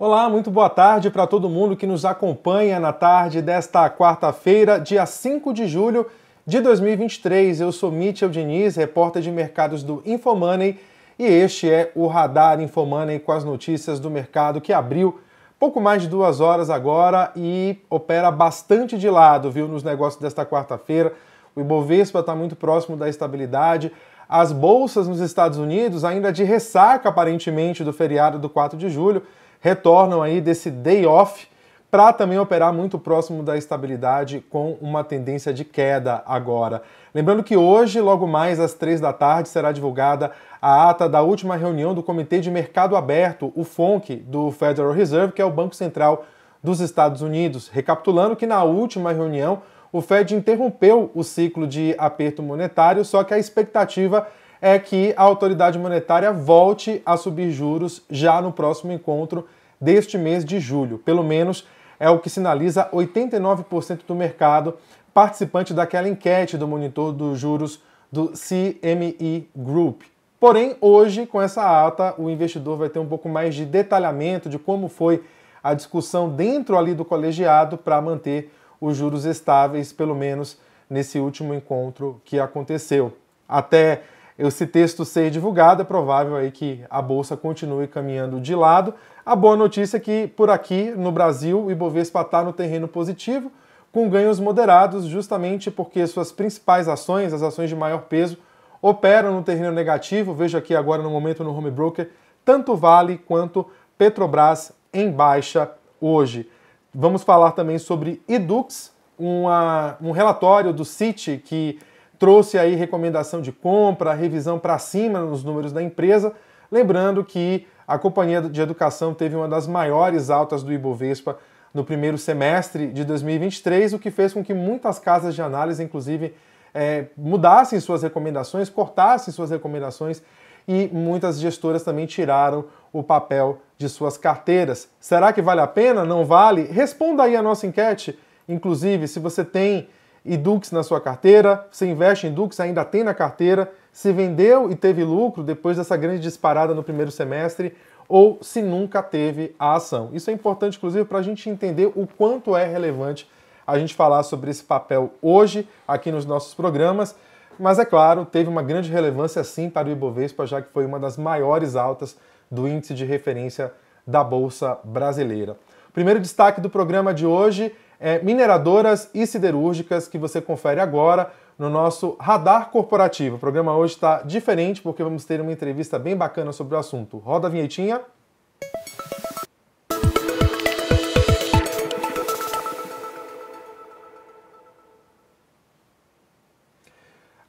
Olá, muito boa tarde para todo mundo que nos acompanha na tarde desta quarta-feira, dia 5 de julho de 2023. Eu sou Mitchell Diniz, repórter de mercados do Infomoney, e este é o Radar Infomoney com as notícias do mercado que abriu pouco mais de duas horas agora e opera bastante de lado, viu, nos negócios desta quarta-feira. O Ibovespa está muito próximo da estabilidade. As bolsas nos Estados Unidos ainda de ressaca, aparentemente, do feriado do 4 de julho retornam aí desse day off para também operar muito próximo da estabilidade com uma tendência de queda agora. Lembrando que hoje, logo mais às três da tarde, será divulgada a ata da última reunião do Comitê de Mercado Aberto, o FONC, do Federal Reserve, que é o Banco Central dos Estados Unidos. Recapitulando que na última reunião o Fed interrompeu o ciclo de aperto monetário, só que a expectativa é que a autoridade monetária volte a subir juros já no próximo encontro deste mês de julho. Pelo menos é o que sinaliza 89% do mercado participante daquela enquete do monitor dos juros do CME Group. Porém, hoje, com essa ata, o investidor vai ter um pouco mais de detalhamento de como foi a discussão dentro ali do colegiado para manter os juros estáveis, pelo menos nesse último encontro que aconteceu. Até esse texto ser divulgado, é provável aí que a bolsa continue caminhando de lado. A boa notícia é que por aqui no Brasil o Ibovespa está no terreno positivo, com ganhos moderados, justamente porque suas principais ações, as ações de maior peso, operam no terreno negativo. Vejo aqui agora no momento no Home Broker, tanto Vale quanto Petrobras em baixa hoje. Vamos falar também sobre Edux, uma, um relatório do Citi que trouxe aí recomendação de compra, revisão para cima nos números da empresa, lembrando que a companhia de educação teve uma das maiores altas do Ibovespa no primeiro semestre de 2023, o que fez com que muitas casas de análise, inclusive, é, mudassem suas recomendações, cortassem suas recomendações e muitas gestoras também tiraram o papel de suas carteiras. Será que vale a pena? Não vale? Responda aí a nossa enquete. Inclusive, se você tem e Dux na sua carteira, você investe em Dux, ainda tem na carteira, se vendeu e teve lucro depois dessa grande disparada no primeiro semestre, ou se nunca teve a ação. Isso é importante, inclusive, para a gente entender o quanto é relevante a gente falar sobre esse papel hoje aqui nos nossos programas. Mas é claro, teve uma grande relevância sim para o Ibovespa, já que foi uma das maiores altas do índice de referência da Bolsa Brasileira. Primeiro destaque do programa de hoje é, mineradoras e siderúrgicas que você confere agora no nosso Radar Corporativo. O programa hoje está diferente porque vamos ter uma entrevista bem bacana sobre o assunto. Roda a vinhetinha.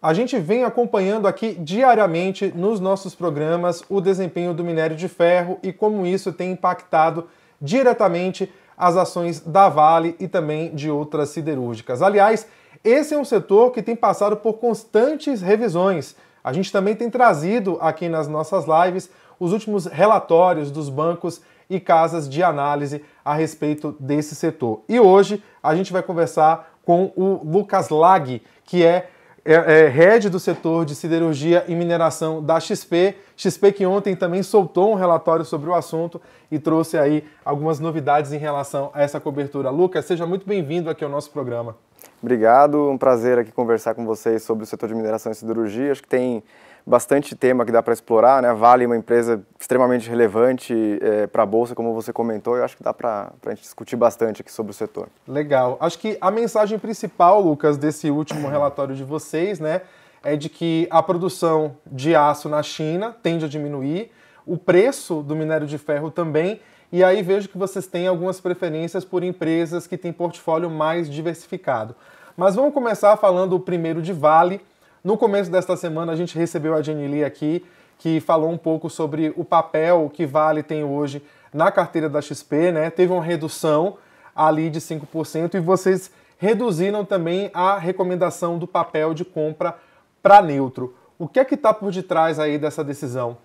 A gente vem acompanhando aqui diariamente nos nossos programas o desempenho do minério de ferro e como isso tem impactado diretamente as ações da Vale e também de outras siderúrgicas. Aliás, esse é um setor que tem passado por constantes revisões. A gente também tem trazido aqui nas nossas lives os últimos relatórios dos bancos e casas de análise a respeito desse setor. E hoje a gente vai conversar com o Lucas Lag, que é é, é head do setor de siderurgia e mineração da XP. XP que ontem também soltou um relatório sobre o assunto e trouxe aí algumas novidades em relação a essa cobertura. Lucas, seja muito bem-vindo aqui ao nosso programa. Obrigado, um prazer aqui conversar com vocês sobre o setor de mineração e siderurgia. Acho que tem bastante tema que dá para explorar, né? Vale uma empresa extremamente relevante é, para a bolsa, como você comentou. Eu acho que dá para a gente discutir bastante aqui sobre o setor. Legal. Acho que a mensagem principal, Lucas, desse último relatório de vocês, né, é de que a produção de aço na China tende a diminuir, o preço do minério de ferro também. E aí vejo que vocês têm algumas preferências por empresas que têm portfólio mais diversificado. Mas vamos começar falando primeiro de Vale no começo desta semana, a gente recebeu a Jenny Lee aqui, que falou um pouco sobre o papel que Vale tem hoje na carteira da XP, né? Teve uma redução ali de 5% e vocês reduziram também a recomendação do papel de compra para neutro. O que é que está por detrás aí dessa decisão?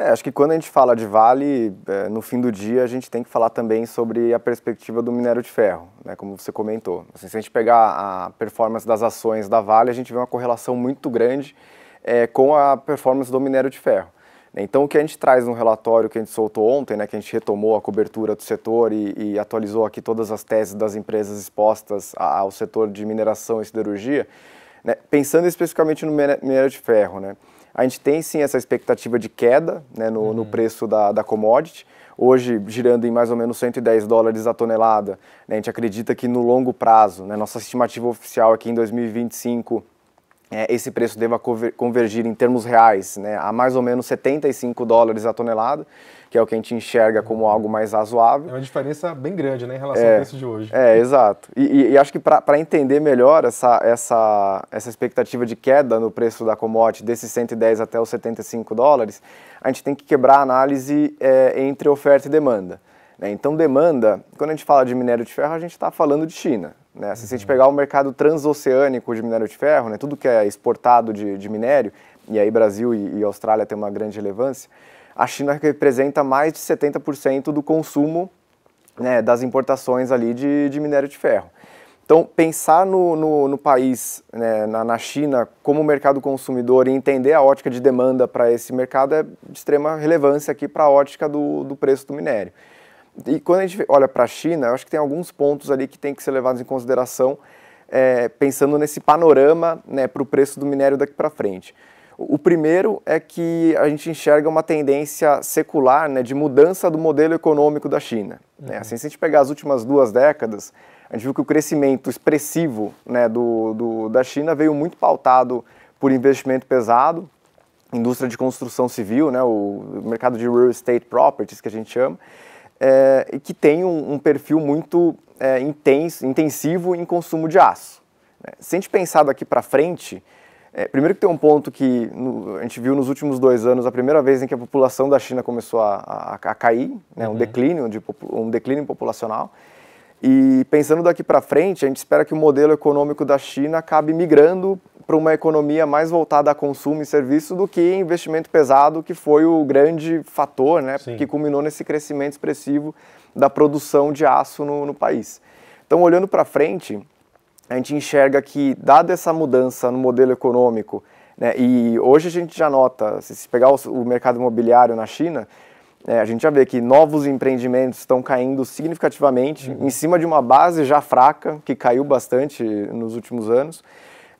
É, acho que quando a gente fala de vale, é, no fim do dia a gente tem que falar também sobre a perspectiva do minério de ferro, né, como você comentou. Assim, se a gente pegar a performance das ações da Vale, a gente vê uma correlação muito grande é, com a performance do minério de ferro. Né, então, o que a gente traz no relatório que a gente soltou ontem, né, que a gente retomou a cobertura do setor e, e atualizou aqui todas as teses das empresas expostas ao setor de mineração e siderurgia, né, pensando especificamente no minério de ferro, né, a gente tem sim essa expectativa de queda né, no, uhum. no, preço da, da commodity. Hoje, girando em mais ou menos 110 dólares a tonelada, né, a gente acredita que no longo prazo, né, nossa estimativa oficial é que em 2025 é, esse preço deva convergir em termos reais né, a mais ou menos 75 dólares a tonelada que é o que a gente enxerga como algo mais razoável. É uma diferença bem grande né, em relação é, ao preço de hoje. É, exato. E, e, e acho que para entender melhor essa, essa, essa expectativa de queda no preço da commodity, desses 110 até os 75 dólares, a gente tem que quebrar a análise é, entre oferta e demanda. Né? Então, demanda, quando a gente fala de minério de ferro, a gente está falando de China. Né? Se a gente uhum. pegar o mercado transoceânico de minério de ferro, né, tudo que é exportado de, de minério, e aí Brasil e, e Austrália têm uma grande relevância, a China representa mais de 70% do consumo né, das importações ali de, de, minério de ferro. Então, pensar no, no, no país, né, na, na, China, como mercado consumidor e entender a ótica de demanda para esse mercado é de extrema relevância aqui para a ótica do, do preço do minério. E quando a gente olha para a China, eu acho que tem alguns pontos ali que tem que ser levados em consideração, é, pensando nesse panorama né, para o preço do minério daqui para frente. O primeiro é que a gente enxerga uma tendência secular né, de mudança do modelo econômico da China. Né? Uhum. Assim, se a gente pegar as últimas duas décadas, a gente viu que o crescimento expressivo né, do, do, da China veio muito pautado por investimento pesado, indústria de construção civil, né, o mercado de real estate properties que a gente chama, é, que tem um, um perfil muito é, intenso, intensivo em consumo de aço. Né. Se a gente pensar daqui para frente, é, primeiro que tem um ponto que no, a gente viu nos últimos dois anos, a primeira vez em que a população da China começou a, a, a cair, né, uhum. um, declínio de, um declínio populacional. E pensando daqui para frente, a gente espera que o modelo econômico da China acabe migrando para uma economia mais voltada a consumo e serviço do que investimento pesado, que foi o grande fator né, que culminou nesse crescimento expressivo da produção de aço no, no país. Então, olhando para frente, a gente enxerga que, dada essa mudança no modelo econômico, né, e hoje a gente já nota, se pegar o mercado imobiliário na China, é, a gente já vê que novos empreendimentos estão caindo significativamente uhum. em cima de uma base já fraca, que caiu bastante nos últimos anos.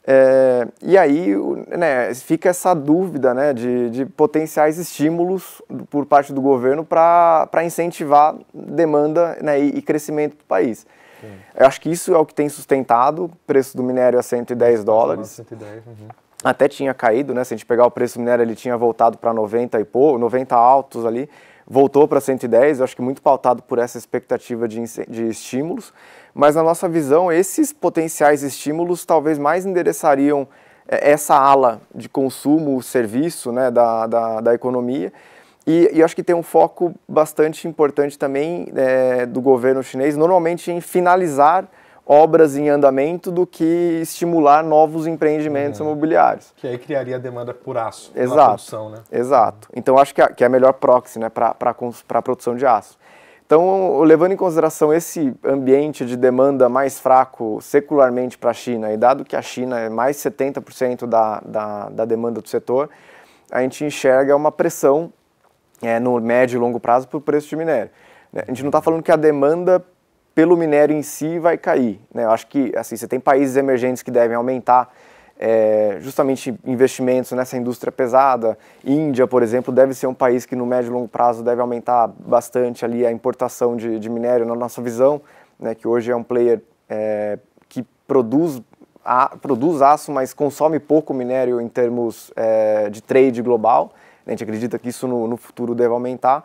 É, e aí né, fica essa dúvida né, de, de, potenciais estímulos por parte do governo para incentivar demanda né, e, e crescimento do país. Sim. Eu acho que isso é o que tem sustentado o preço do minério a 110 dólares. 110, uhum. Até tinha caído, né? Se a gente pegar o preço do minério, ele tinha voltado para 90 e pouco, 90 altos ali, voltou para 110. Eu acho que muito pautado por essa expectativa de, de estímulos. Mas na nossa visão, esses potenciais estímulos talvez mais endereçariam é, essa ala de consumo, serviço né, da, da, da economia e, e acho que tem um foco bastante importante também é, do governo chinês, normalmente em finalizar obras em andamento do que estimular novos empreendimentos é. imobiliários. Que aí criaria demanda por aço Exato. na produção, né? Exato. Então acho que, a, que é a melhor proxy né, para a produção de aço. Então, levando em consideração esse ambiente de demanda mais fraco secularmente para a China, e dado que a China é mais 70% da, da, da demanda do setor, a gente enxerga uma pressão é, no médio e longo prazo por preço de minério. Né? A gente não está falando que a demanda pelo minério em si vai cair. Né? Eu acho que assim, você tem países emergentes que devem aumentar é, justamente investimentos nessa indústria pesada. Índia, por exemplo, deve ser um país que no médio e longo prazo deve aumentar bastante ali a importação de, de minério, na nossa visão, né, que hoje é um player é, que produz, a, produz aço, mas consome pouco minério em termos é, de trade global. A gente acredita que isso no, no futuro deve aumentar,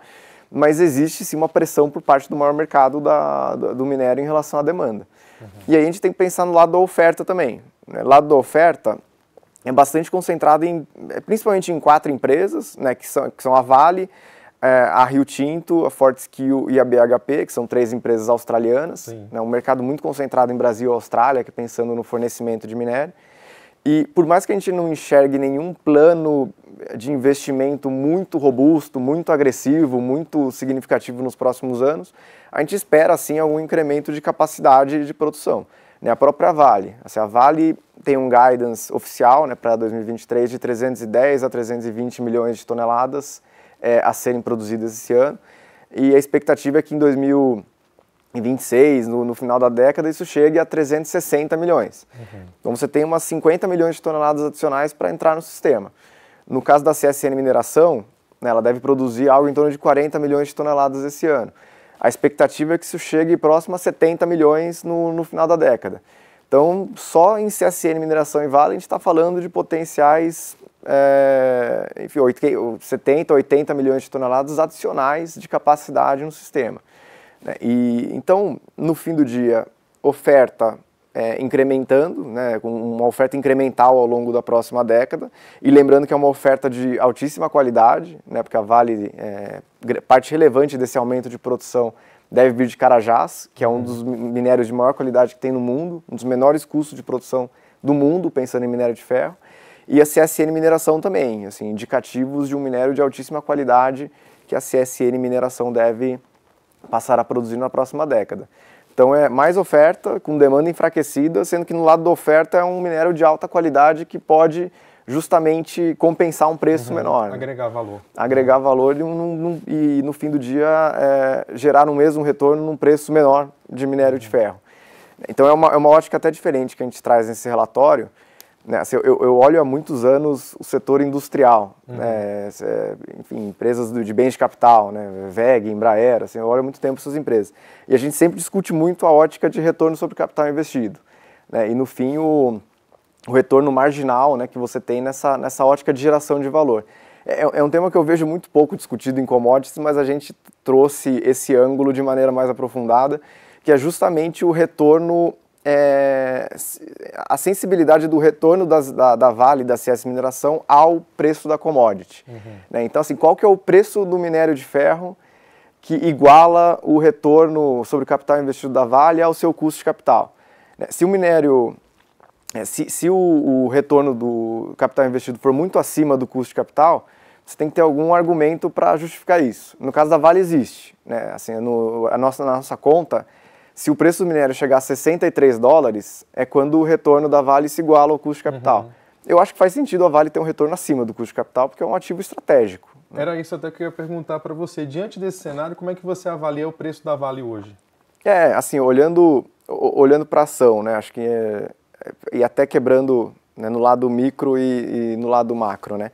mas existe sim uma pressão por parte do maior mercado da, do minério em relação à demanda. Uhum. E aí a gente tem que pensar no lado da oferta também. Né? Lado da oferta, é bastante concentrada em, é, principalmente em quatro empresas, né, que, são, que são a Vale, é, a Rio Tinto, a Fortescue e a BHP, que são três empresas australianas. Né, um mercado muito concentrado em Brasil e Austrália, que é pensando no fornecimento de minério. E por mais que a gente não enxergue nenhum plano de investimento muito robusto, muito agressivo, muito significativo nos próximos anos, a gente espera assim algum incremento de capacidade de produção. Né? A própria Vale, assim, a Vale tem um guidance oficial né, para 2023 de 310 a 320 milhões de toneladas é, a serem produzidas esse ano, e a expectativa é que em 2023 em 26, no, no, final da década, isso chega a 360 milhões. Uhum. Então você tem umas 50 milhões de toneladas adicionais para entrar no sistema. No caso da CSN Mineração, né, ela deve produzir algo em torno de 40 milhões de toneladas esse ano. A expectativa é que isso chegue próximo a 70 milhões no, no final da década. Então, só em CSN Mineração e Vale, a gente está falando de potenciais é, enfim, 70, 80 milhões de toneladas adicionais de capacidade no sistema. Né? E então, no fim do dia, oferta é, incrementando, né, com uma oferta incremental ao longo da próxima década. E lembrando que é uma oferta de altíssima qualidade, né, porque a Vale, é, parte relevante desse aumento de produção deve vir de Carajás, que é um dos uhum. minérios de maior qualidade que tem no mundo, um dos menores custos de produção do mundo, pensando em minério de ferro. E a CSN Mineração também, assim, indicativos de um minério de altíssima qualidade que a CSN Mineração deve passar a produzir na próxima década. Então é mais oferta com demanda enfraquecida, sendo que no lado da oferta é um minério de alta qualidade que pode justamente compensar um preço uhum, menor. Né? Agregar valor. Agregar uhum. valor e, e no fim do dia é, gerar no mesmo retorno num preço menor de minério uhum. de ferro. Então é uma, é uma ótica até diferente que a gente traz nesse relatório, né, assim, eu, eu, olho há muitos anos o setor industrial, uhum. né, enfim, empresas de bens de capital, né, VEG, Embraer, assim, eu olho há muito tempo essas empresas. E a gente sempre discute muito a ótica de retorno sobre capital investido. Né, e no fim, o, o retorno marginal né, que você tem nessa, nessa ótica de geração de valor. É, é, é um tema que eu vejo muito pouco discutido em commodities, mas a gente trouxe esse ângulo de maneira mais aprofundada, que é justamente o retorno é, a sensibilidade do retorno das, da, da, Vale, da CS Mineração, ao preço da commodity. Uhum. Né? Então, assim, qual que é o preço do minério de ferro que iguala o retorno sobre o capital investido da Vale ao seu custo de capital? Né? Se o minério, é, se, se o, o, retorno do capital investido for muito acima do custo de capital, você tem que ter algum argumento para justificar isso. No caso da Vale existe, né? assim, no, a nossa, na nossa conta se o preço do minério chegar a 63 dólares, é quando o retorno da Vale se iguala ao custo de capital. Uhum. Eu acho que faz sentido a Vale ter um retorno acima do custo de capital, porque é um ativo estratégico. Né? Era isso até que eu ia perguntar para você. Diante desse cenário, como é que você avalia o preço da Vale hoje? É, assim, olhando, olhando para a ação, né? Acho que é, é, e até quebrando né, no lado micro e, e no lado macro, né?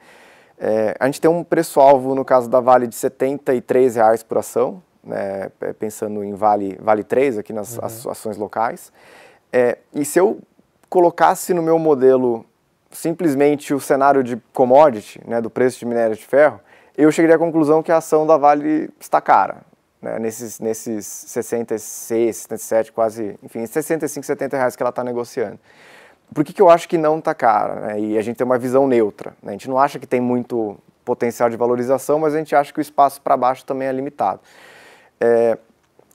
É, a gente tem um preço-alvo, no caso da Vale, de R$ reais por ação, né, pensando em Vale, vale 3 aqui nas uhum. ações locais. É, e se eu colocasse no meu modelo simplesmente o cenário de commodity, né, do preço de minério de ferro, eu chegaria à conclusão que a ação da Vale está cara. Né, nesses, nesses 66, 77, quase, enfim, 65, 70 reais que ela está negociando. Por que, que eu acho que não está cara? Né? E a gente tem uma visão neutra. Né? A gente não acha que tem muito potencial de valorização, mas a gente acha que o espaço para baixo também é limitado. É,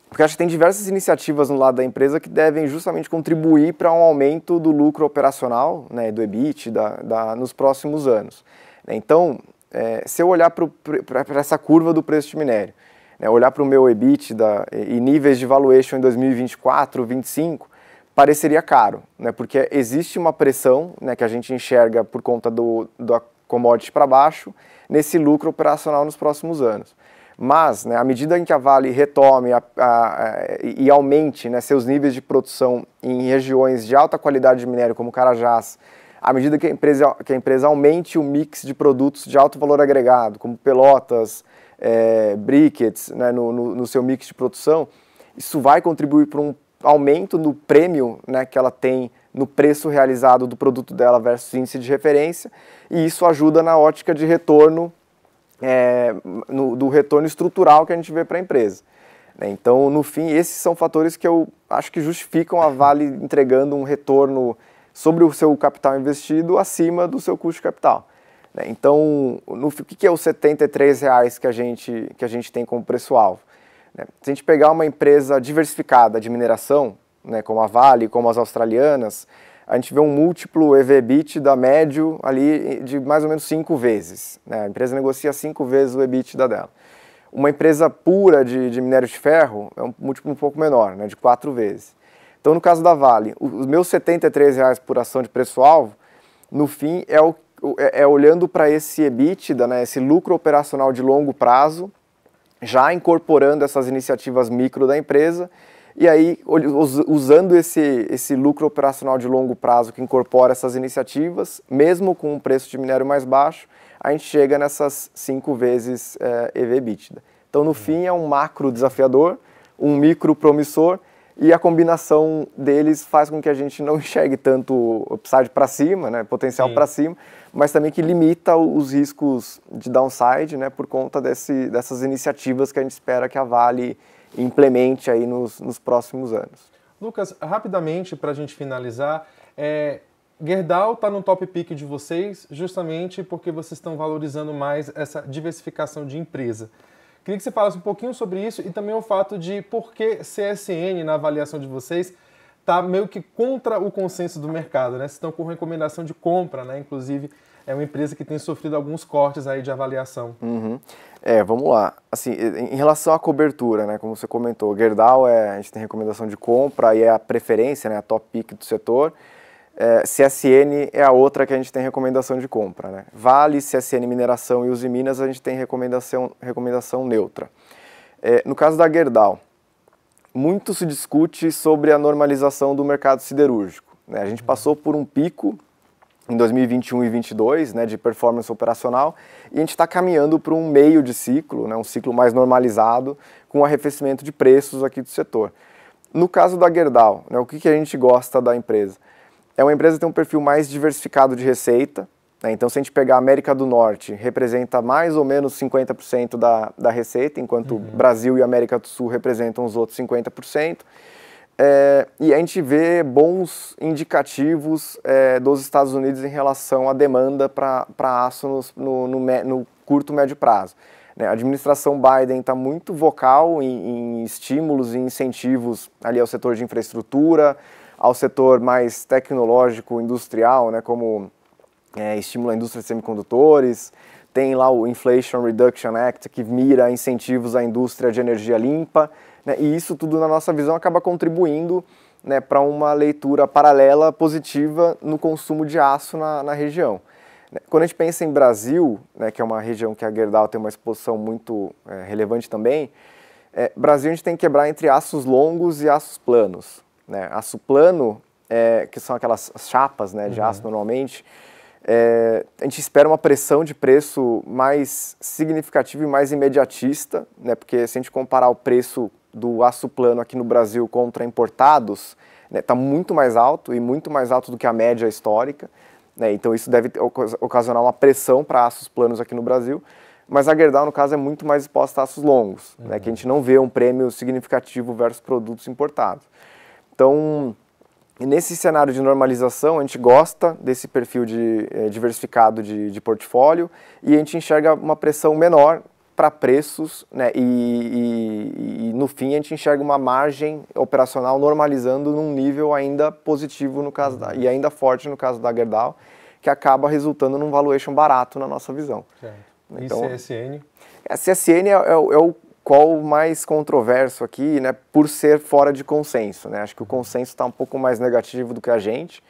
porque acho que tem diversas iniciativas no lado da empresa que devem justamente contribuir para um aumento do lucro operacional, né, do EBIT, da, da, nos próximos anos. Né, então, é, se eu olhar para essa curva do preço de minério, né, olhar para o meu EBIT e, e níveis de valuation em 2024, 2025, pareceria caro, né, porque existe uma pressão né, que a gente enxerga por conta do, do commodity para baixo nesse lucro operacional nos próximos anos. Mas, né, à medida em que a Vale retome a, a, a, é, e aumente né, seus níveis de produção em regiões de alta qualidade de minério, como Carajás, à medida que a empresa, que a empresa aumente o mix de produtos de alto valor agregado, como pelotas, é, briquets, né, no, no, no, seu mix de produção, isso vai contribuir para um aumento no prêmio né, que ela tem no preço realizado do produto dela versus índice de referência, e isso ajuda na ótica de retorno é, no, do retorno estrutural que a gente vê para a empresa. Né? Então, no fim, esses são fatores que eu acho que justificam a Vale entregando um retorno sobre o seu capital investido acima do seu custo de capital. Né? Então, no, o que é os R$ reais que a gente, que a gente tem como preço-alvo? Né? Se a gente pegar uma empresa diversificada de mineração, né, como a Vale, como as australianas, a gente vê um múltiplo ev da médio ali de mais ou menos cinco vezes. Né? A empresa negocia cinco vezes o EBITDA dela. Uma empresa pura de, de minério de ferro é um múltiplo um pouco menor, né? de quatro vezes. Então, no caso da Vale, os meus R$ 73,00 por ação de preço-alvo, no fim, é, o, é, é olhando para esse EBITDA, né, esse lucro operacional de longo prazo, já incorporando essas iniciativas micro da empresa e aí, usando esse, esse lucro operacional de longo prazo que incorpora essas iniciativas, mesmo com um preço de minério mais baixo, a gente chega nessas cinco vezes é, eh, EV/EBITDA. Então, no fim, é um macro desafiador, um micro promissor, e a combinação deles faz com que a gente não enxergue tanto upside para cima, né, potencial para cima, mas também que limita os riscos de downside, né, por conta desse, dessas iniciativas que a gente espera que a Vale implemente aí nos, nos próximos anos. Lucas, rapidamente para a gente finalizar, é, Gerdau está no top pick de vocês justamente porque vocês estão valorizando mais essa diversificação de empresa. Queria que você falasse um pouquinho sobre isso e também o fato de por que CSN, na avaliação de vocês, está meio que contra o consenso do mercado, né? Vocês estão com recomendação de compra, né? Inclusive é uma empresa que tem sofrido alguns cortes aí de avaliação. Uhum. É, vamos lá. Assim, em relação à cobertura, né, como você comentou, Gerdau é, a gente tem recomendação de compra e é a preferência, né, a top pick do setor. É, CSN é a outra que a gente tem recomendação de compra. Né? Vale, CSN Mineração e Uzi Minas, a gente tem recomendação, recomendação neutra. É, no caso da Gerdau, muito se discute sobre a normalização do mercado siderúrgico. Né? A gente uhum. passou por um pico em 2021 e 2022, né, de performance operacional, e a gente está caminhando para um meio de ciclo, né, um ciclo mais normalizado, com um arrefecimento de preços aqui do setor. No caso da Gerdau, né, o que, que a gente gosta da empresa? É uma empresa que tem um perfil mais diversificado de receita, né, então se a gente pegar a América do Norte, representa mais ou menos 50% da, da receita, enquanto uhum. Brasil e América do Sul representam os outros 50%, é, e a gente vê bons indicativos é, dos Estados Unidos em relação à demanda para aço no, no, no, no, curto médio prazo. Né, a administração Biden está muito vocal em, em estímulos e incentivos ali ao setor de infraestrutura, ao setor mais tecnológico, industrial, né, como é, estímulo à indústria de semicondutores, tem lá o Inflation Reduction Act, que mira incentivos à indústria de energia limpa. Né? E isso tudo, na nossa visão, acaba contribuindo né, para uma leitura paralela positiva no consumo de aço na, na região. Né, quando a gente pensa em Brasil, né, que é uma região que a Gerdau tem uma exposição muito é, relevante também, é, Brasil a gente tem que quebrar entre aços longos e aços planos. Né? Aço plano, é, que são aquelas chapas né, de uhum. aço normalmente, é, a gente espera uma pressão de preço mais significativa e mais imediatista, né? porque se a gente comparar o preço do aço plano aqui no Brasil contra importados está né, tá muito mais alto e muito mais alto do que a média histórica. Né, então isso deve ocasionar uma pressão para aços planos aqui no Brasil. Mas a Gerdau, no caso, é muito mais exposta a aços longos, uhum. né, que a gente não vê um prêmio significativo versus produtos importados. Então, nesse cenário de normalização, a gente gosta desse perfil de, eh, diversificado de, de portfólio e a gente enxerga uma pressão menor para preços, né? E, e, e, no fim a gente enxerga uma margem operacional normalizando num nível ainda positivo no caso da, e ainda forte no caso da Gerdau, que acaba resultando num valuation barato na nossa visão. Certo. Então, e é, CSN? A CSN é, é, é o qual mais controverso aqui, né, por ser fora de consenso. Né? Acho que o consenso está um pouco mais negativo do que a gente.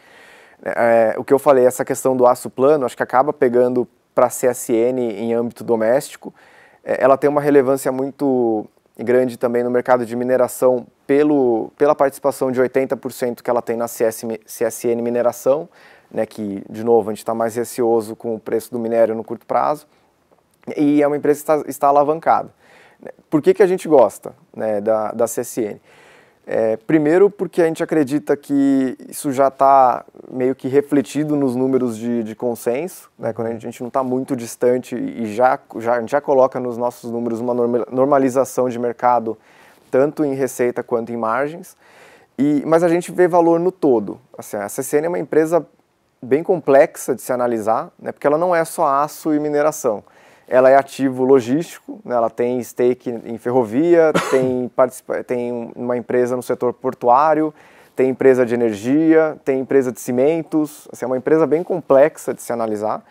É, o que eu falei, essa questão do aço plano, acho que acaba pegando para a CSN em âmbito doméstico, é, ela tem uma relevância muito grande também no mercado de mineração pelo, pela participação de 80% que ela tem na CS, CSN Mineração, né, que, de novo, a gente está mais receoso com o preço do minério no curto prazo, e é uma empresa que está, está alavancada. Né, por que, que a gente gosta né, da, da CSN? É, primeiro, porque a gente acredita que isso já está meio que refletido nos números de, de consenso, né? quando a gente, uhum. a gente não está muito distante e já, já, a gente já coloca nos nossos números uma normalização de mercado, tanto em receita quanto em margens. E, mas a gente vê valor no todo. Assim, a CCN é uma empresa bem complexa de se analisar, né? porque ela não é só aço e mineração. Ela é ativo logístico, né? ela tem stake em ferrovia, tem, tem uma empresa no setor portuário, tem empresa de energia, tem empresa de cimentos, assim, é uma empresa bem complexa de se analisar.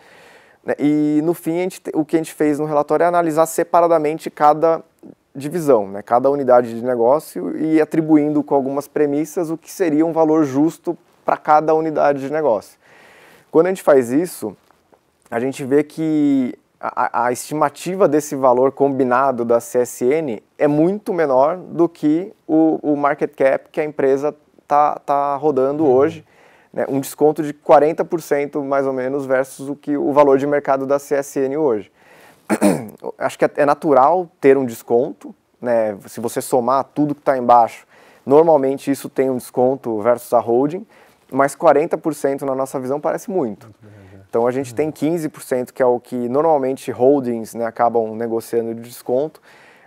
Né? E no fim, gente, o que a gente fez no relatório é analisar separadamente cada divisão, né? cada unidade de negócio e atribuindo com algumas premissas o que seria um valor justo para cada unidade de negócio. Quando a gente faz isso, a gente vê que a, a, estimativa desse valor combinado da CSN é muito menor do que o, o market cap que a empresa está tá rodando uhum. hoje. Né? Um desconto de 40% mais ou menos versus o, que, o valor de mercado da CSN hoje. Acho que é, é natural ter um desconto, né? se você somar tudo que está embaixo, normalmente isso tem um desconto versus a holding, mas 40% na nossa visão parece muito. muito então a gente uhum. tem 15%, que é o que normalmente holdings né, acabam negociando de desconto.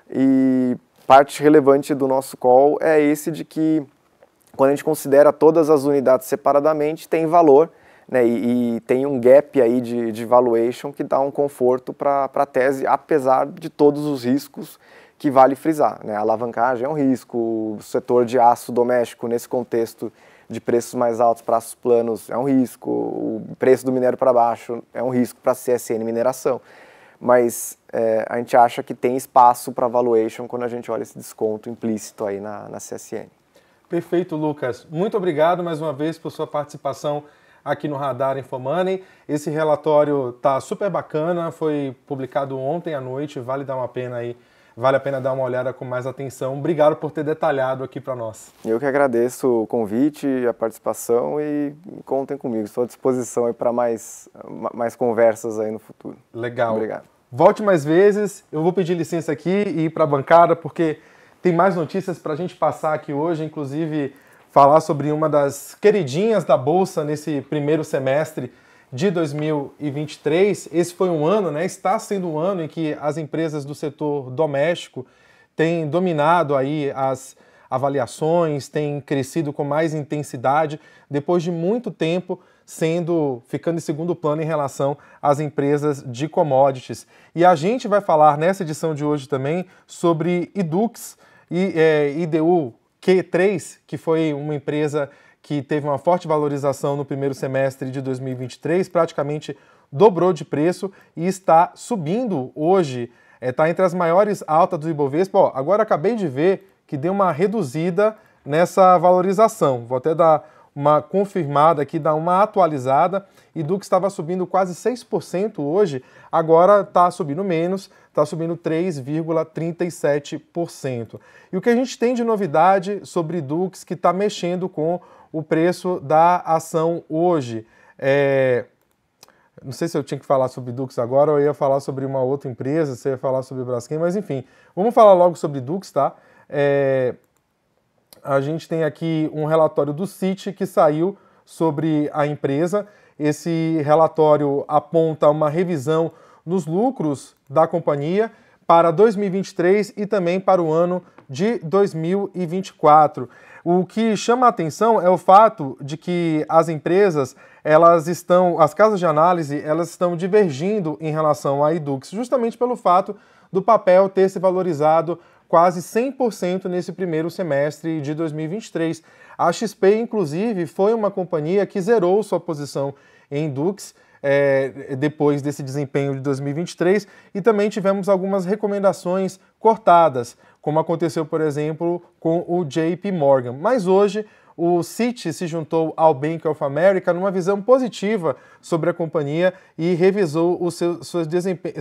E parte relevante do nosso call é esse de que quando a gente considera todas as unidades separadamente, tem valor né, e, e tem um gap aí de, de valuation que dá um conforto para a tese, apesar de todos os riscos que vale frisar. Né? A alavancagem é um risco, o setor de aço doméstico nesse contexto de preços mais altos para os planos é um risco, o preço do minério para baixo é um risco para a CSN mineração. Mas é, a gente acha que tem espaço para valuation quando a gente olha esse desconto implícito aí na, na CSN. Perfeito, Lucas. Muito obrigado mais uma vez por sua participação aqui no Radar Infomoney. Esse relatório tá super bacana, foi publicado ontem à noite, vale dar uma pena aí vale a pena dar uma olhada com mais atenção. Obrigado por ter detalhado aqui para nós. Eu que agradeço o convite, a participação e contem comigo. Estou à disposição para mais, mais conversas aí no futuro. Legal. Obrigado. Volte mais vezes. Eu vou pedir licença aqui e ir para a bancada, porque tem mais notícias para a gente passar aqui hoje, inclusive falar sobre uma das queridinhas da Bolsa nesse primeiro semestre de 2023. Esse foi um ano, né, está sendo um ano em que as empresas do setor doméstico têm dominado aí as avaliações, têm crescido com mais intensidade, depois de muito tempo sendo ficando em segundo plano em relação às empresas de commodities. E a gente vai falar nessa edição de hoje também sobre Idux e é, IDU Q3, que foi uma empresa que teve uma forte valorização no primeiro semestre de 2023, praticamente dobrou de preço e está subindo hoje, está é, tá entre as maiores altas do Ibovespa. Ó, agora acabei de ver que deu uma reduzida nessa valorização. Vou até dar uma confirmada aqui, dar uma atualizada. E do que estava subindo quase 6% hoje, agora está subindo menos, está subindo 3,37%. E o que a gente tem de novidade sobre Dux que está mexendo com o preço da ação hoje. É, não sei se eu tinha que falar sobre Dux agora ou eu ia falar sobre uma outra empresa, se eu ia falar sobre Braskem, mas enfim, vamos falar logo sobre Dux, tá? É, a gente tem aqui um relatório do CIT que saiu sobre a empresa. Esse relatório aponta uma revisão nos lucros da companhia para 2023 e também para o ano de 2024. O que chama a atenção é o fato de que as empresas, elas estão, as casas de análise, elas estão divergindo em relação à Edux, justamente pelo fato do papel ter se valorizado quase 100% nesse primeiro semestre de 2023. A XP, inclusive, foi uma companhia que zerou sua posição em Edux, é, eh, depois desse desempenho de 2023 e também tivemos algumas recomendações cortadas como aconteceu, por exemplo, com o JP Morgan. Mas hoje, o Citi se juntou ao Bank of America numa visão positiva sobre a companhia e revisou os seus, suas,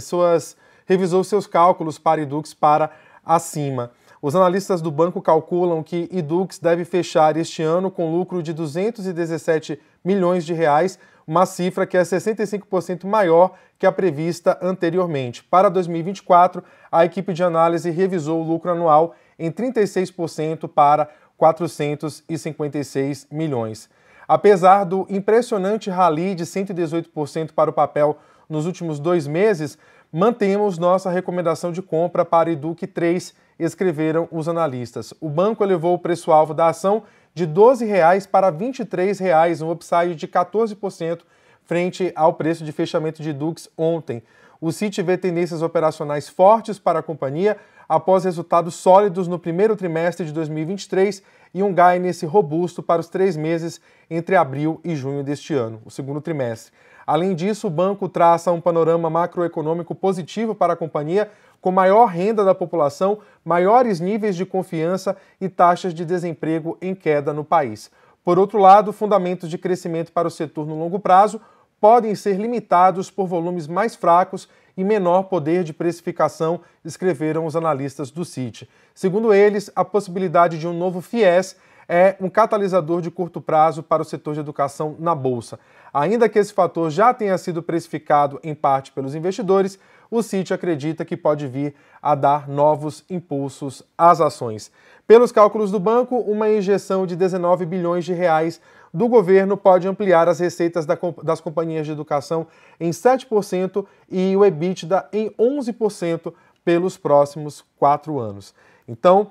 suas, revisou seus cálculos para Edux para acima. Os analistas do banco calculam que Edux deve fechar este ano com lucro de 217 milhões de reais, uma cifra que é 65% maior que a prevista anteriormente. Para 2024, a equipe de análise revisou o lucro anual em 36% para 456 milhões. Apesar do impressionante rally de 118% para o papel nos últimos dois meses, mantemos nossa recomendação de compra para Eduque 3, escreveram os analistas. O banco elevou o preço-alvo da ação de R$ 12,00 para R$ 23,00, um upside de 14% frente ao preço de fechamento de Dux ontem. O City vê tendências operacionais fortes para a companhia após resultados sólidos no primeiro trimestre de 2023 e um guidance robusto para os três meses entre abril e junho deste ano, o segundo trimestre. Além disso, o banco traça um panorama macroeconômico positivo para a companhia, com maior renda da população, maiores níveis de confiança e taxas de desemprego em queda no país. Por outro lado, fundamentos de crescimento para o setor no longo prazo podem ser limitados por volumes mais fracos e menor poder de precificação, escreveram os analistas do CIT. Segundo eles, a possibilidade de um novo FIES é um catalisador de curto prazo para o setor de educação na bolsa. Ainda que esse fator já tenha sido precificado em parte pelos investidores, o Citi acredita que pode vir a dar novos impulsos às ações. Pelos cálculos do banco, uma injeção de 19 bilhões de reais do governo pode ampliar as receitas das companhias de educação em 7% e o EBITDA em 11% pelos próximos quatro anos. Então,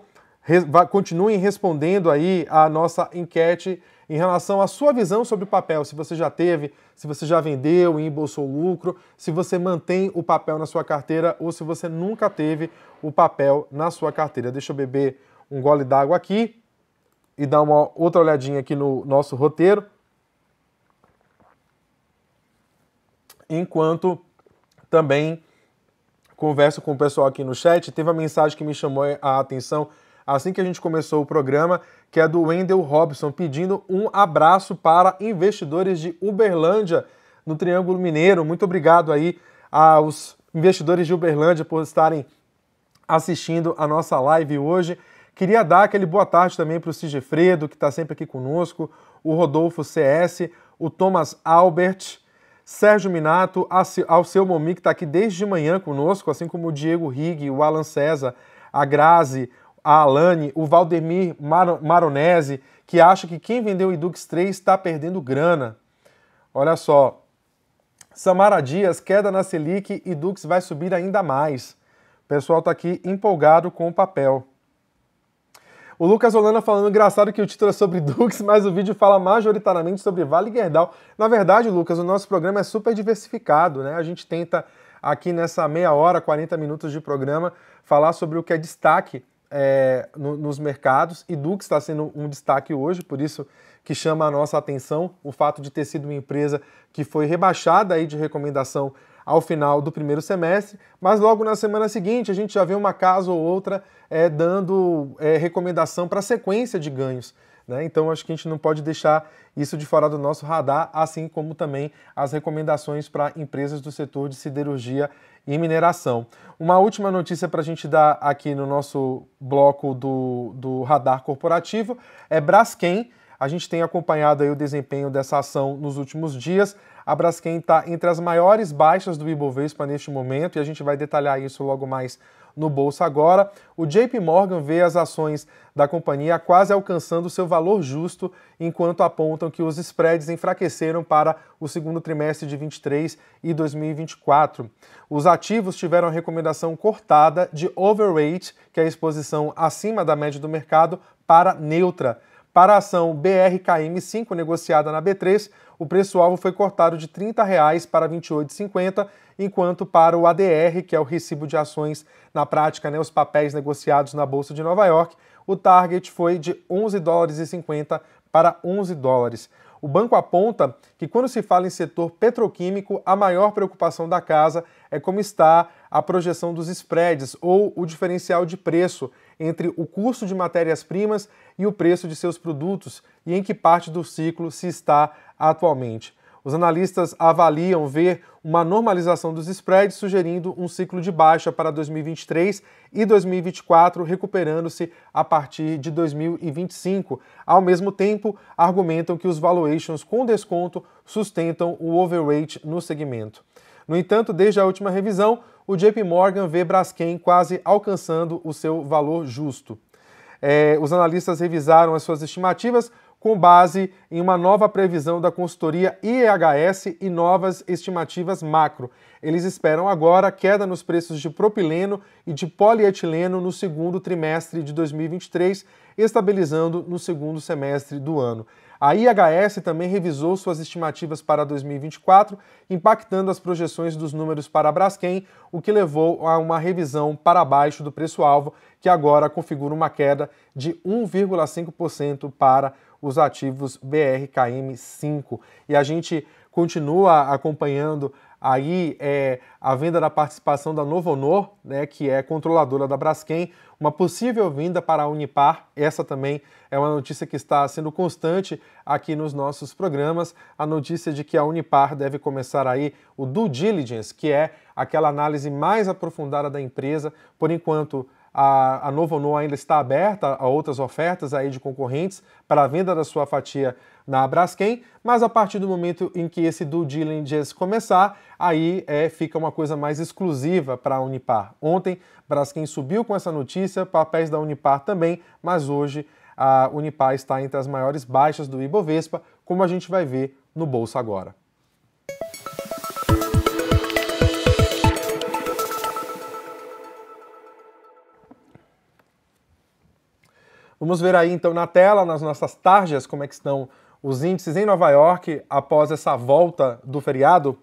continuem respondendo aí a nossa enquete em relação à sua visão sobre o papel, se você já teve, se você já vendeu e embolsou lucro, se você mantém o papel na sua carteira ou se você nunca teve o papel na sua carteira. Deixa eu beber um gole d'água aqui e dar uma outra olhadinha aqui no nosso roteiro. Enquanto também converso com o pessoal aqui no chat, teve uma mensagem que me chamou a atenção assim que a gente começou o programa, que é do Wendell Robson, pedindo um abraço para investidores de Uberlândia, no Triângulo Mineiro. Muito obrigado aí aos investidores de Uberlândia por estarem assistindo a nossa live hoje. Queria dar aquele boa tarde também para o Sigifredo, que está sempre aqui conosco, o Rodolfo CS, o Thomas Albert, Sérgio Minato, ao seu Momi, que está aqui desde de manhã conosco, assim como o Diego Rigue o Alan César, a Grazi, a Alane, o Valdemir Mar Maronese, que acha que quem vendeu o Edux 3 está perdendo grana. Olha só. Samara Dias, queda na Selic, Edux vai subir ainda mais. O pessoal está aqui empolgado com o papel. O Lucas Holanda falando, engraçado que o título é sobre Dux, mas o vídeo fala majoritariamente sobre Vale Gerdau. Na verdade, Lucas, o nosso programa é super diversificado, né? A gente tenta aqui nessa meia hora, 40 minutos de programa, falar sobre o que é destaque é, no, nos mercados e Dux está sendo um destaque hoje, por isso que chama a nossa atenção o fato de ter sido uma empresa que foi rebaixada aí de recomendação ao final do primeiro semestre, mas logo na semana seguinte a gente já vê uma casa ou outra é, dando é, recomendação para sequência de ganhos né? Então acho que a gente não pode deixar isso de fora do nosso radar, assim como também as recomendações para empresas do setor de siderurgia e mineração. Uma última notícia para a gente dar aqui no nosso bloco do, do radar corporativo é Braskem. A gente tem acompanhado aí o desempenho dessa ação nos últimos dias. A Braskem está entre as maiores baixas do Ibovespa neste momento e a gente vai detalhar isso logo mais no bolso agora, o JP Morgan vê as ações da companhia quase alcançando seu valor justo, enquanto apontam que os spreads enfraqueceram para o segundo trimestre de 23 e 2024. Os ativos tiveram a recomendação cortada de overweight, que é a exposição acima da média do mercado, para neutra. Para a ação BRKM5, negociada na B3, o preço-alvo foi cortado de R$ 30,00 para R$ 28,50, enquanto para o ADR, que é o recibo de ações na prática, né, os papéis negociados na Bolsa de Nova York, o target foi de R$ 11,50 para 50 para 11 O banco aponta que quando se fala em setor petroquímico, a maior preocupação da casa é como está a projeção dos spreads ou o diferencial de preço entre o custo de matérias-primas e o preço de seus produtos e em que parte do ciclo se está atualmente. Os analistas avaliam ver uma normalização dos spreads, sugerindo um ciclo de baixa para 2023 e 2024, recuperando-se a partir de 2025. Ao mesmo tempo, argumentam que os valuations com desconto sustentam o overrate no segmento. No entanto, desde a última revisão, o JP Morgan vê Braskem quase alcançando o seu valor justo. É, os analistas revisaram as suas estimativas com base em uma nova previsão da consultoria IEHS e novas estimativas macro. Eles esperam agora queda nos preços de propileno e de polietileno no segundo trimestre de 2023, estabilizando no segundo semestre do ano. A IHS também revisou suas estimativas para 2024, impactando as projeções dos números para a Braskem, o que levou a uma revisão para baixo do preço-alvo, que agora configura uma queda de 1,5% para os ativos BRKM5. E a gente continua acompanhando aí é, a venda da participação da Novonor, né, que é controladora da Braskem, uma possível vinda para a Unipar. Essa também é uma notícia que está sendo constante aqui nos nossos programas, a notícia de que a Unipar deve começar aí o due diligence, que é aquela análise mais aprofundada da empresa. Por enquanto, a, a Novonor ainda está aberta a outras ofertas aí de concorrentes para a venda da sua fatia na Braskem, mas a partir do momento em que esse due diligence começar, aí é, fica uma coisa mais exclusiva para a Unipar. Ontem, Braskem subiu com essa notícia, papéis da Unipar também, mas hoje a Unipar está entre as maiores baixas do Ibovespa, como a gente vai ver no bolso Agora. Vamos ver aí então na tela, nas nossas tarjas, como é que estão os índices em Nova York após essa volta do feriado.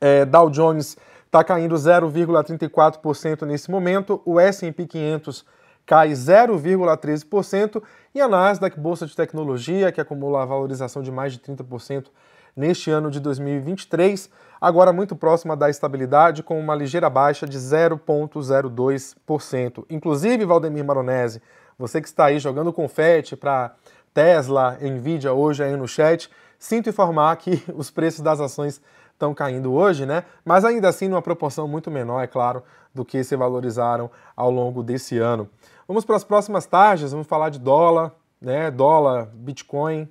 É, Dow Jones está caindo 0,34% nesse momento, o S&P 500 cai 0,13% e a Nasdaq, bolsa de tecnologia, que acumula a valorização de mais de 30% neste ano de 2023, agora muito próxima da estabilidade, com uma ligeira baixa de 0,02%. Inclusive, Valdemir Maronese, você que está aí jogando confete para Tesla, Nvidia hoje aí no chat. Sinto informar que os preços das ações estão caindo hoje, né? Mas ainda assim numa proporção muito menor, é claro, do que se valorizaram ao longo desse ano. Vamos para as próximas tarjas, vamos falar de dólar, né? Dólar, Bitcoin.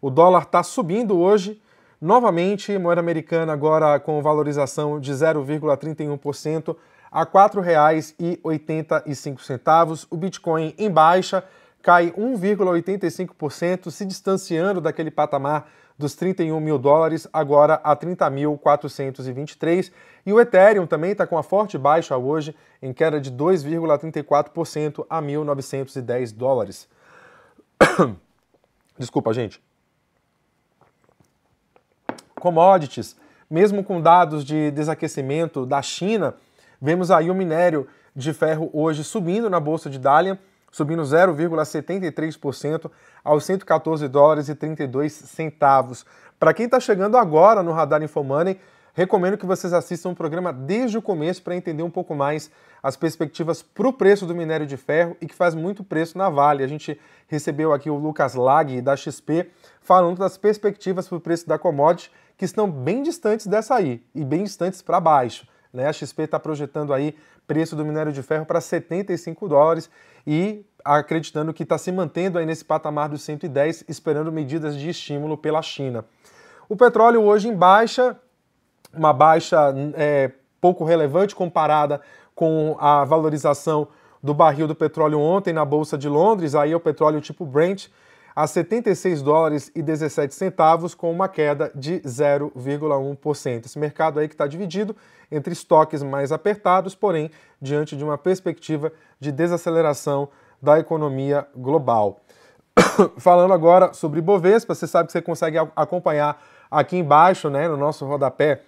O dólar está subindo hoje. Novamente, moeda americana agora com valorização de 0,31% a R$ 4,85. O Bitcoin em baixa, cai 1,85%, se distanciando daquele patamar dos 31 mil dólares, agora a 30.423. E o Ethereum também está com uma forte baixa hoje, em queda de 2,34% a 1.910 dólares. Desculpa, gente. Commodities, mesmo com dados de desaquecimento da China, vemos aí o minério de ferro hoje subindo na bolsa de Dalian subindo 0,73% aos 114 dólares e 32 centavos. Para quem está chegando agora no Radar Infomoney, recomendo que vocês assistam o programa desde o começo para entender um pouco mais as perspectivas para o preço do minério de ferro e que faz muito preço na Vale. A gente recebeu aqui o Lucas Lag da XP falando das perspectivas para o preço da commodity que estão bem distantes dessa aí e bem distantes para baixo. Né? A XP está projetando aí preço do minério de ferro para 75 dólares e acreditando que está se mantendo aí nesse patamar dos 110, esperando medidas de estímulo pela China. O petróleo hoje em baixa, uma baixa é, pouco relevante comparada com a valorização do barril do petróleo ontem na Bolsa de Londres, aí é o petróleo tipo Brent a 76 dólares e 17 centavos, com uma queda de 0,1%. Esse mercado aí que está dividido entre estoques mais apertados, porém diante de uma perspectiva de desaceleração da economia global. Falando agora sobre Bovespa, você sabe que você consegue acompanhar aqui embaixo, né, no nosso rodapé,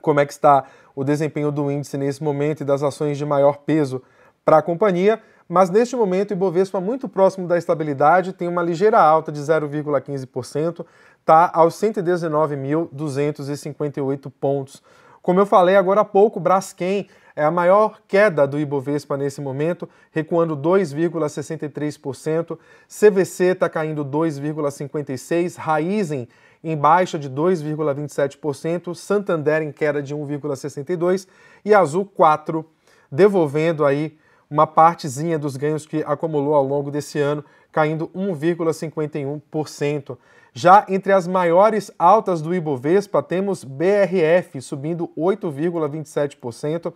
como é que está o desempenho do índice nesse momento e das ações de maior peso para a companhia mas neste momento o Ibovespa muito próximo da estabilidade tem uma ligeira alta de 0,15%, está aos 119.258 pontos. Como eu falei agora há pouco, Braskem é a maior queda do Ibovespa nesse momento, recuando 2,63%, CVC está caindo 2,56%, Raizen em baixa de 2,27%, Santander em queda de 1,62% e Azul 4%, devolvendo aí uma partezinha dos ganhos que acumulou ao longo desse ano, caindo 1,51%. Já entre as maiores altas do Ibovespa, temos BRF subindo 8,27%.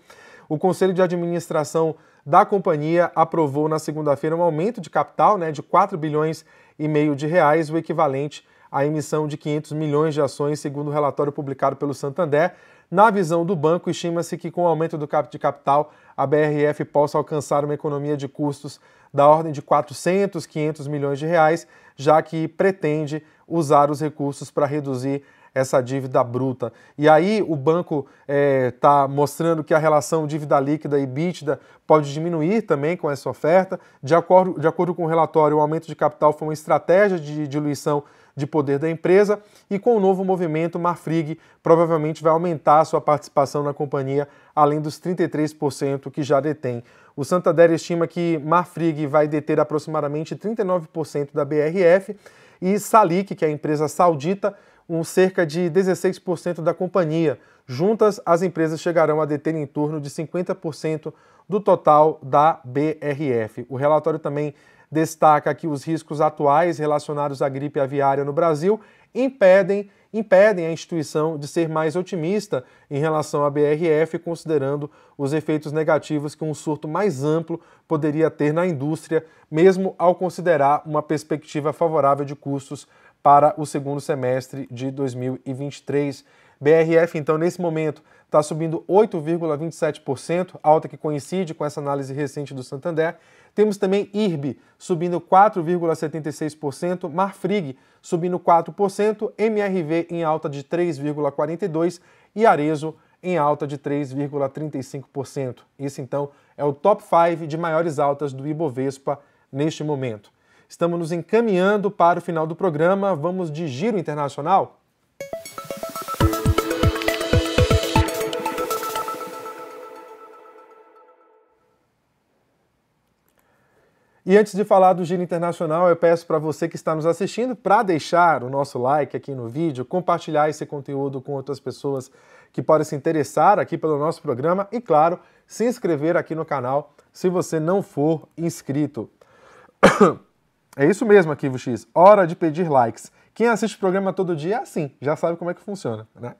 O Conselho de Administração da companhia aprovou na segunda-feira um aumento de capital né, de 4 bilhões e meio de reais, o equivalente à emissão de 500 milhões de ações, segundo o relatório publicado pelo Santander, na visão do banco, estima-se que com o aumento do cap de capital, a BRF possa alcançar uma economia de custos da ordem de 400, 500 milhões de reais, já que pretende usar os recursos para reduzir essa dívida bruta. E aí o banco está é, tá mostrando que a relação dívida líquida e bítida pode diminuir também com essa oferta. De acordo, de acordo com o relatório, o aumento de capital foi uma estratégia de diluição de poder da empresa e com o novo movimento, Marfrig provavelmente vai aumentar a sua participação na companhia além dos 33% que já detém. O Santander estima que Marfrig vai deter aproximadamente 39% da BRF e Salik, que é a empresa saudita, um cerca de 16% da companhia. Juntas, as empresas chegarão a deter em torno de 50% do total da BRF. O relatório também destaca que os riscos atuais relacionados à gripe aviária no Brasil impedem, impedem a instituição de ser mais otimista em relação à BRF, considerando os efeitos negativos que um surto mais amplo poderia ter na indústria, mesmo ao considerar uma perspectiva favorável de custos para o segundo semestre de 2023. BRF, então, nesse momento, está subindo 8,27%, alta que coincide com essa análise recente do Santander. Temos também IRB subindo 4,76%, Marfrig subindo 4%, MRV em alta de 3,42% e Arezo em alta de 3,35%. Esse então é o top 5 de maiores altas do Ibovespa neste momento. Estamos nos encaminhando para o final do programa, vamos de giro internacional? E antes de falar do Giro Internacional, eu peço para você que está nos assistindo para deixar o nosso like aqui no vídeo, compartilhar esse conteúdo com outras pessoas que podem se interessar aqui pelo nosso programa e, claro, se inscrever aqui no canal se você não for inscrito. É isso mesmo, Arquivo X. Hora de pedir likes. Quem assiste o programa todo dia é assim, já sabe como é que funciona, né?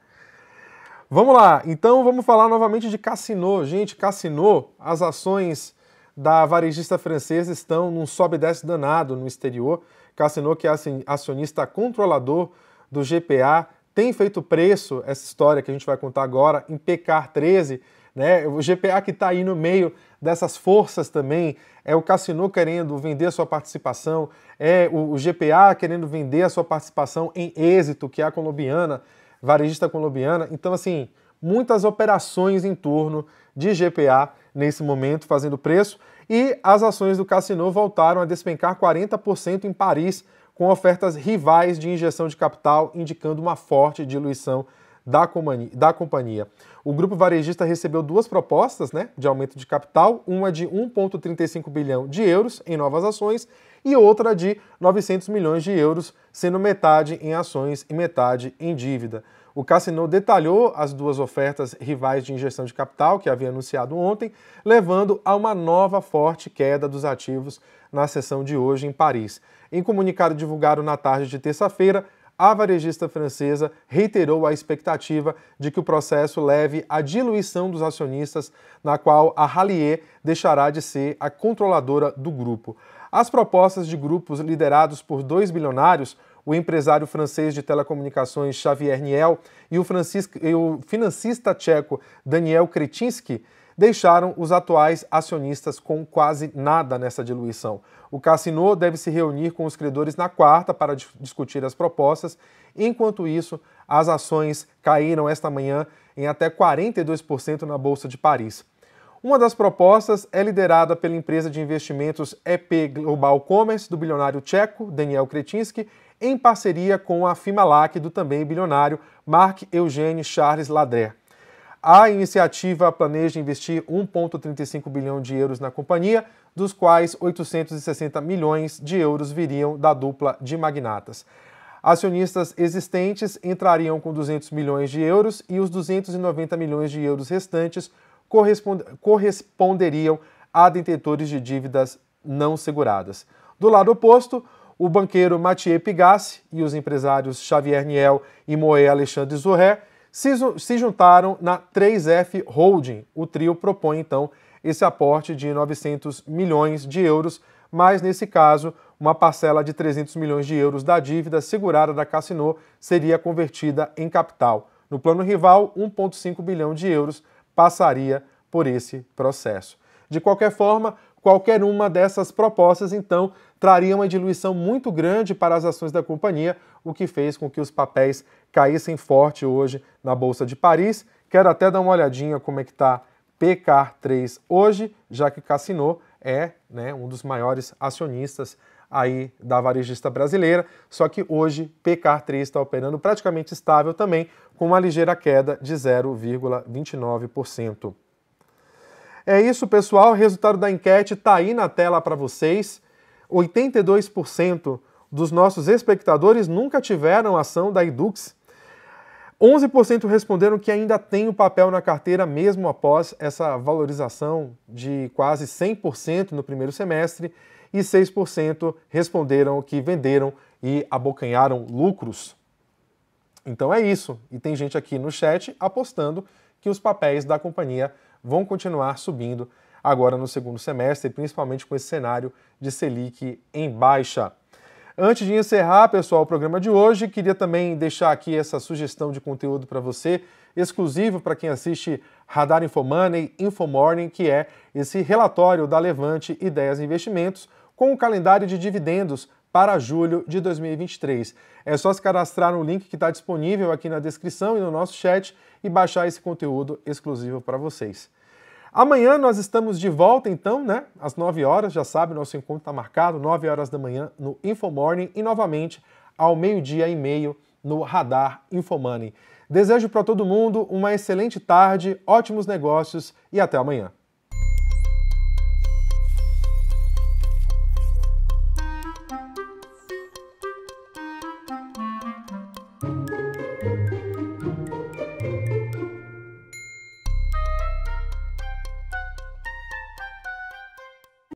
Vamos lá, então vamos falar novamente de Cassino. Gente, Cassino, as ações da varejista francesa estão num sobe e desce danado no exterior. Cassino, que é acionista controlador do GPA, tem feito preço, essa história que a gente vai contar agora, em PECAR 13, né? O GPA que está aí no meio dessas forças também, é o Cassino querendo vender a sua participação, é o, o GPA querendo vender a sua participação em êxito, que é a colombiana, varejista colombiana. Então, assim, muitas operações em torno de GPA nesse momento, fazendo preço, e as ações do Cassino voltaram a despencar 40% em Paris, com ofertas rivais de injeção de capital, indicando uma forte diluição da, da companhia. O grupo varejista recebeu duas propostas né, de aumento de capital, uma de 1,35 bilhão de euros em novas ações e outra de 900 milhões de euros, sendo metade em ações e metade em dívida. O Cassino detalhou as duas ofertas rivais de injeção de capital que havia anunciado ontem, levando a uma nova forte queda dos ativos na sessão de hoje em Paris. Em comunicado divulgado na tarde de terça-feira, a varejista francesa reiterou a expectativa de que o processo leve à diluição dos acionistas, na qual a Rallier deixará de ser a controladora do grupo. As propostas de grupos liderados por dois bilionários o empresário francês de telecomunicações Xavier Niel e o, e o financista tcheco Daniel Kretinsky deixaram os atuais acionistas com quase nada nessa diluição. O Cassino deve se reunir com os credores na quarta para discutir as propostas. Enquanto isso, as ações caíram esta manhã em até 42% na Bolsa de Paris. Uma das propostas é liderada pela empresa de investimentos EP Global Commerce, do bilionário tcheco Daniel Kretinsky, em parceria com a FIMALAC do também bilionário Marc Eugênio Charles Ladré. A iniciativa planeja investir 1,35 bilhão de euros na companhia, dos quais 860 milhões de euros viriam da dupla de magnatas. Acionistas existentes entrariam com 200 milhões de euros e os 290 milhões de euros restantes corresponderiam a detentores de dívidas não seguradas. Do lado oposto, o banqueiro Mathieu Pigassi e os empresários Xavier Niel e Moé Alexandre Zurré se juntaram na 3F Holding. O trio propõe, então, esse aporte de 900 milhões de euros, mas, nesse caso, uma parcela de 300 milhões de euros da dívida segurada da Cassino seria convertida em capital. No plano rival, 1,5 bilhão de euros passaria por esse processo. De qualquer forma, Qualquer uma dessas propostas, então, traria uma diluição muito grande para as ações da companhia, o que fez com que os papéis caíssem forte hoje na Bolsa de Paris. Quero até dar uma olhadinha como é que está PK3 hoje, já que Cassino é né, um dos maiores acionistas aí da varejista brasileira, só que hoje PK3 está operando praticamente estável também, com uma ligeira queda de 0,29%. É isso, pessoal. O resultado da enquete está aí na tela para vocês. 82% dos nossos espectadores nunca tiveram ação da Edux. 11% responderam que ainda tem o papel na carteira mesmo após essa valorização de quase 100% no primeiro semestre e 6% responderam que venderam e abocanharam lucros. Então é isso. E tem gente aqui no chat apostando que os papéis da companhia vão continuar subindo agora no segundo semestre, principalmente com esse cenário de Selic em baixa. Antes de encerrar, pessoal, o programa de hoje, queria também deixar aqui essa sugestão de conteúdo para você, exclusivo para quem assiste Radar Infomoney, Infomorning, que é esse relatório da Levante Ideias e Investimentos, com o um calendário de dividendos para julho de 2023. É só se cadastrar no link que está disponível aqui na descrição e no nosso chat e baixar esse conteúdo exclusivo para vocês. Amanhã nós estamos de volta, então, né? Às 9 horas, já sabe, nosso encontro está marcado, 9 horas da manhã no InfoMorning e novamente ao meio-dia e meio no Radar InfoMoney. Desejo para todo mundo uma excelente tarde, ótimos negócios e até amanhã.